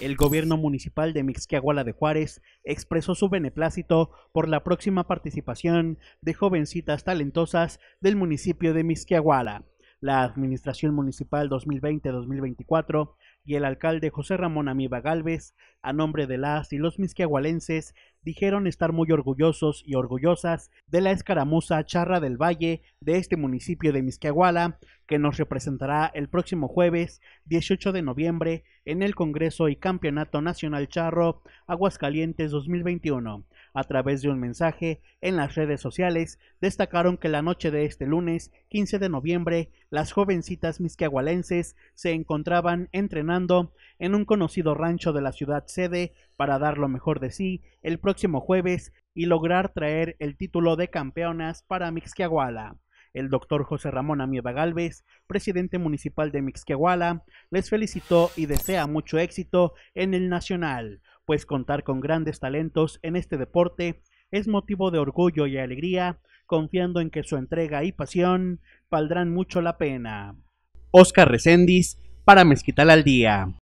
El gobierno municipal de Mixquiahuala de Juárez expresó su beneplácito por la próxima participación de jovencitas talentosas del municipio de Mixquiahuala la Administración Municipal 2020-2024 y el alcalde José Ramón Amíba Galvez, a nombre de las y los misquiagualenses, dijeron estar muy orgullosos y orgullosas de la escaramuza charra del valle de este municipio de Misquiaguala, que nos representará el próximo jueves 18 de noviembre en el Congreso y Campeonato Nacional Charro Aguascalientes 2021. A través de un mensaje en las redes sociales, destacaron que la noche de este lunes, 15 de noviembre, las jovencitas misquiagualenses se encontraban entrenando en un conocido rancho de la ciudad sede para dar lo mejor de sí el próximo jueves y lograr traer el título de campeonas para Mixquiahuala. El doctor José Ramón Amieva Galvez, presidente municipal de Mixquiahuala, les felicitó y desea mucho éxito en el nacional pues contar con grandes talentos en este deporte es motivo de orgullo y alegría, confiando en que su entrega y pasión valdrán mucho la pena. Oscar Recendis para Mezquital al Día.